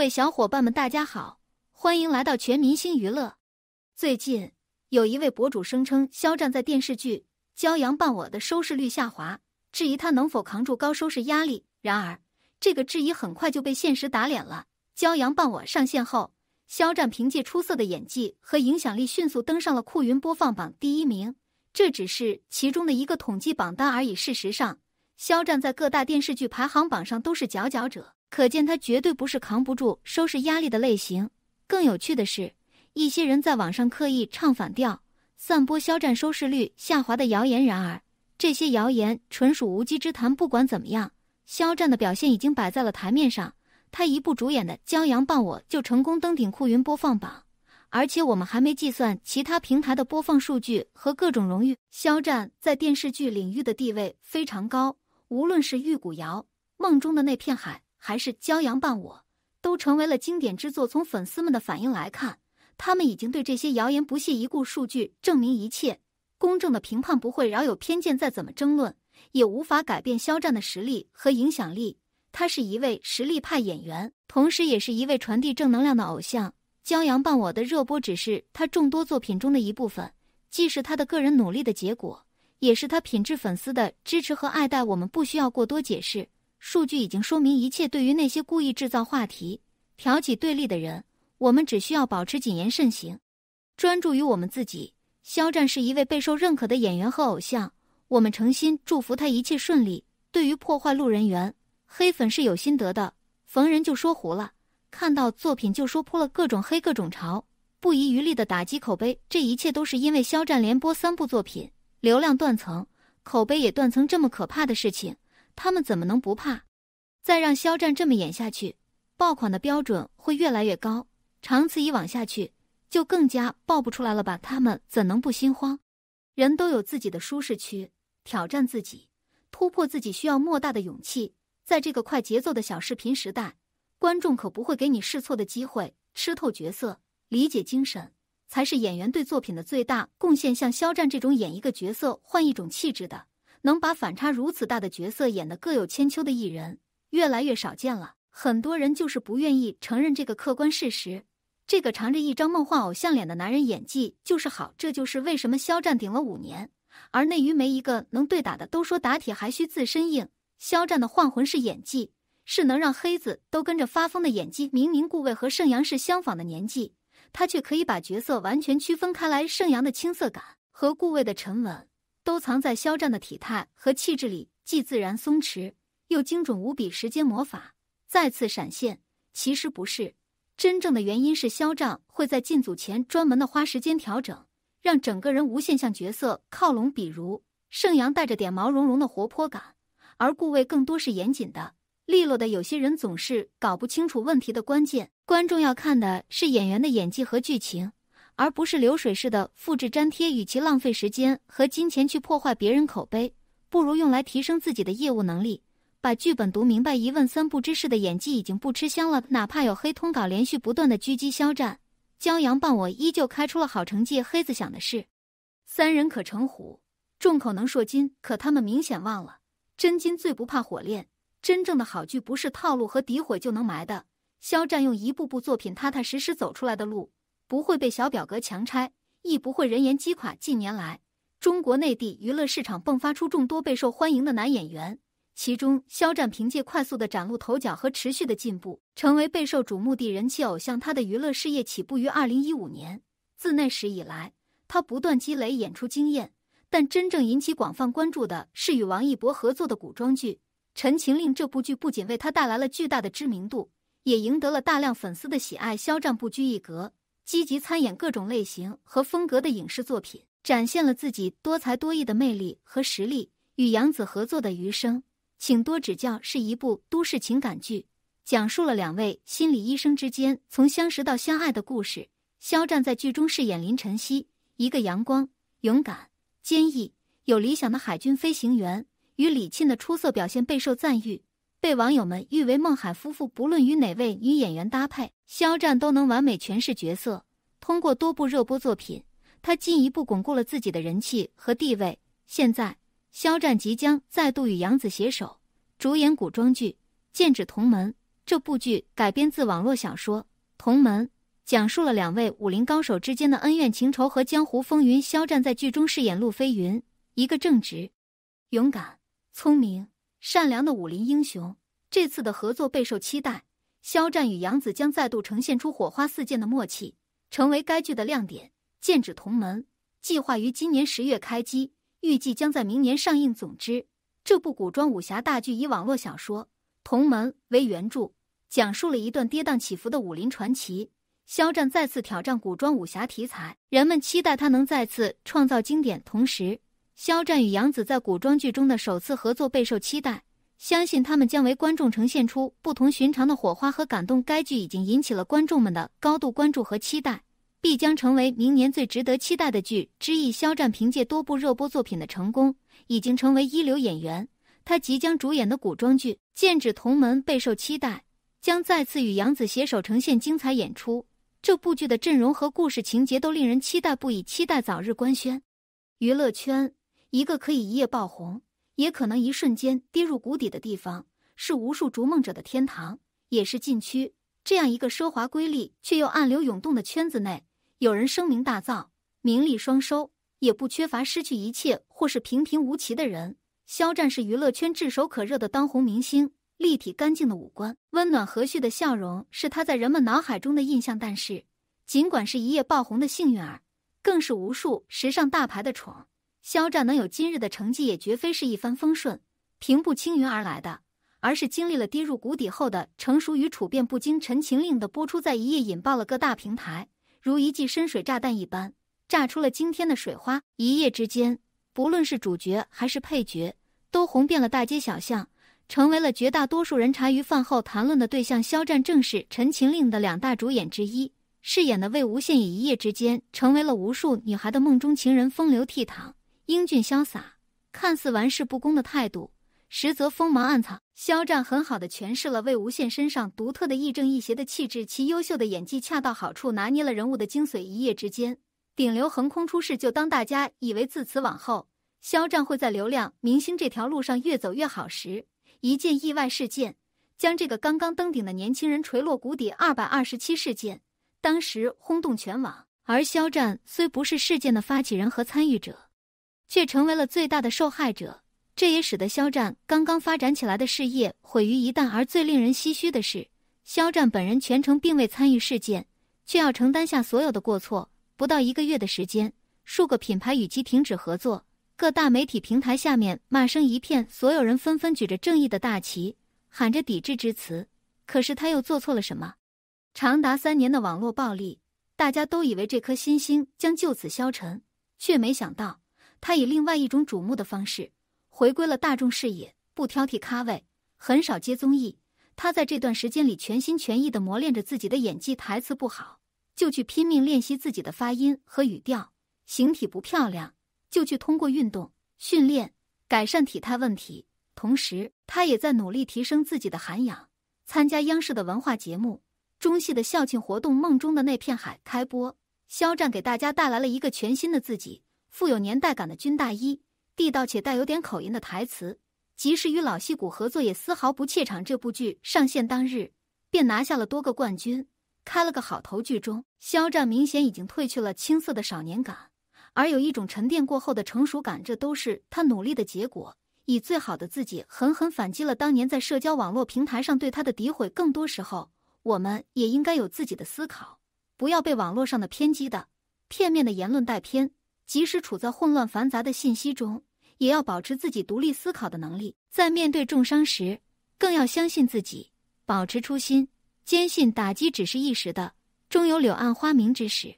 各位小伙伴们，大家好，欢迎来到全明星娱乐。最近有一位博主声称肖战在电视剧《骄阳伴我》的收视率下滑，质疑他能否扛住高收视压力。然而，这个质疑很快就被现实打脸了。《骄阳伴我》上线后，肖战凭借出色的演技和影响力，迅速登上了酷云播放榜第一名。这只是其中的一个统计榜单而已。事实上，肖战在各大电视剧排行榜上都是佼佼者。可见他绝对不是扛不住收视压力的类型。更有趣的是，一些人在网上刻意唱反调，散播肖战收视率下滑的谣言。然而，这些谣言纯属无稽之谈。不管怎么样，肖战的表现已经摆在了台面上。他一部主演的《骄阳伴我》就成功登顶酷云播放榜，而且我们还没计算其他平台的播放数据和各种荣誉。肖战在电视剧领域的地位非常高，无论是《玉骨遥》《梦中的那片海》。还是《骄阳伴我》都成为了经典之作。从粉丝们的反应来看，他们已经对这些谣言不屑一顾。数据证明一切，公正的评判不会饶有偏见。再怎么争论，也无法改变肖战的实力和影响力。他是一位实力派演员，同时也是一位传递正能量的偶像。《骄阳伴我》的热播只是他众多作品中的一部分，既是他的个人努力的结果，也是他品质粉丝的支持和爱戴。我们不需要过多解释。数据已经说明一切。对于那些故意制造话题、挑起对立的人，我们只需要保持谨言慎行，专注于我们自己。肖战是一位备受认可的演员和偶像，我们诚心祝福他一切顺利。对于破坏路人缘，黑粉是有心得的，逢人就说糊了，看到作品就说扑了各种黑、各种潮，不遗余力的打击口碑。这一切都是因为肖战连播三部作品，流量断层，口碑也断层，这么可怕的事情。他们怎么能不怕？再让肖战这么演下去，爆款的标准会越来越高。长此以往下去，就更加爆不出来了吧？他们怎能不心慌？人都有自己的舒适区，挑战自己、突破自己需要莫大的勇气。在这个快节奏的小视频时代，观众可不会给你试错的机会。吃透角色、理解精神，才是演员对作品的最大贡献。像肖战这种演一个角色换一种气质的。能把反差如此大的角色演得各有千秋的艺人越来越少见了。很多人就是不愿意承认这个客观事实。这个长着一张梦幻偶像脸的男人演技就是好，这就是为什么肖战顶了五年，而内娱没一个能对打的。都说打铁还需自身硬，肖战的幻魂式演技是能让黑子都跟着发疯的演技。明明顾魏和盛阳是相仿的年纪，他却可以把角色完全区分开来。盛阳的青涩感和顾魏的沉稳。收藏在肖战的体态和气质里，既自然松弛，又精准无比。时间魔法再次闪现，其实不是真正的原因是肖战会在进组前专门的花时间调整，让整个人无限向角色靠拢。比如盛阳带着点毛茸茸的活泼感，而顾魏更多是严谨的、利落的。有些人总是搞不清楚问题的关键，观众要看的是演员的演技和剧情。而不是流水式的复制粘贴，与其浪费时间和金钱去破坏别人口碑，不如用来提升自己的业务能力。把剧本读明白，一问三不知式的演技已经不吃香了。哪怕有黑通稿连续不断的狙击肖战，《骄阳伴我》依旧开出了好成绩。黑子想的是，三人可成虎，众口能铄金。可他们明显忘了，真金最不怕火炼。真正的好剧不是套路和诋毁就能埋的。肖战用一步步作品踏踏实实走出来的路。不会被小表格强拆，亦不会人言击垮。近年来，中国内地娱乐市场迸发出众多备受欢迎的男演员，其中肖战凭借快速的崭露头角和持续的进步，成为备受瞩目的人气偶像。他的娱乐事业起步于二零一五年，自那时以来，他不断积累演出经验。但真正引起广泛关注的是与王一博合作的古装剧《陈情令》。这部剧不仅为他带来了巨大的知名度，也赢得了大量粉丝的喜爱。肖战不拘一格。积极参演各种类型和风格的影视作品，展现了自己多才多艺的魅力和实力。与杨紫合作的《余生，请多指教》是一部都市情感剧，讲述了两位心理医生之间从相识到相爱的故事。肖战在剧中饰演林晨曦，一个阳光、勇敢、坚毅、有理想的海军飞行员，与李沁的出色表现备受赞誉。被网友们誉为孟海夫妇，不论与哪位女演员搭配，肖战都能完美诠释角色。通过多部热播作品，他进一步巩固了自己的人气和地位。现在，肖战即将再度与杨紫携手，主演古装剧《剑指同门》。这部剧改编自网络小说《同门》，讲述了两位武林高手之间的恩怨情仇和江湖风云。肖战在剧中饰演路飞云，一个正直、勇敢、聪明。善良的武林英雄，这次的合作备受期待。肖战与杨紫将再度呈现出火花四溅的默契，成为该剧的亮点。《剑指同门》计划于今年十月开机，预计将在明年上映。总之，这部古装武侠大剧以网络小说《同门》为原著，讲述了一段跌宕起伏的武林传奇。肖战再次挑战古装武侠题材，人们期待他能再次创造经典，同时。肖战与杨紫在古装剧中的首次合作备受期待，相信他们将为观众呈现出不同寻常的火花和感动。该剧已经引起了观众们的高度关注和期待，必将成为明年最值得期待的剧之一。肖战凭借多部热播作品的成功，已经成为一流演员。他即将主演的古装剧《剑指同门》备受期待，将再次与杨紫携手呈现精彩演出。这部剧的阵容和故事情节都令人期待不已，期待早日官宣。娱乐圈。一个可以一夜爆红，也可能一瞬间跌入谷底的地方，是无数逐梦者的天堂，也是禁区。这样一个奢华瑰丽却又暗流涌动的圈子内，有人声名大噪，名利双收，也不缺乏失去一切或是平平无奇的人。肖战是娱乐圈炙手可热的当红明星，立体干净的五官，温暖和煦的笑容，是他在人们脑海中的印象。但是，尽管是一夜爆红的幸运儿，更是无数时尚大牌的宠。肖战能有今日的成绩，也绝非是一帆风顺、平步青云而来的，而是经历了跌入谷底后的成熟与处变不惊。《陈情令》的播出在一夜引爆了各大平台，如一记深水炸弹一般，炸出了惊天的水花。一夜之间，不论是主角还是配角，都红遍了大街小巷，成为了绝大多数人茶余饭后谈论的对象。肖战正是《陈情令》的两大主演之一，饰演的魏无羡也一夜之间成为了无数女孩的梦中情人，风流倜傥。英俊潇洒，看似玩世不恭的态度，实则锋芒暗藏。肖战很好地诠释了魏无羡身上独特的亦正亦邪的气质，其优秀的演技恰到好处拿捏了人物的精髓。一夜之间，顶流横空出世。就当大家以为自此往后，肖战会在流量明星这条路上越走越好时，一件意外事件将这个刚刚登顶的年轻人垂落谷底。二百二十七事件，当时轰动全网。而肖战虽不是事件的发起人和参与者。却成为了最大的受害者，这也使得肖战刚刚发展起来的事业毁于一旦。而最令人唏嘘的是，肖战本人全程并未参与事件，却要承担下所有的过错。不到一个月的时间，数个品牌与其停止合作，各大媒体平台下面骂声一片，所有人纷纷举着正义的大旗，喊着抵制之词。可是他又做错了什么？长达三年的网络暴力，大家都以为这颗新星将就此消沉，却没想到。他以另外一种瞩目的方式回归了大众视野，不挑剔咖位，很少接综艺。他在这段时间里全心全意的磨练着自己的演技，台词不好就去拼命练习自己的发音和语调，形体不漂亮就去通过运动训练改善体态问题。同时，他也在努力提升自己的涵养，参加央视的文化节目《中戏的校庆活动》《梦中的那片海》开播，肖战给大家带来了一个全新的自己。富有年代感的军大衣，地道且带有点口音的台词，即使与老戏骨合作也丝毫不怯场。这部剧上线当日便拿下了多个冠军，开了个好头。剧中，肖战明显已经褪去了青涩的少年感，而有一种沉淀过后的成熟感，这都是他努力的结果。以最好的自己狠狠反击了当年在社交网络平台上对他的诋毁。更多时候，我们也应该有自己的思考，不要被网络上的偏激的、片面的言论带偏。即使处在混乱繁杂的信息中，也要保持自己独立思考的能力。在面对重伤时，更要相信自己，保持初心，坚信打击只是一时的，终有柳暗花明之时。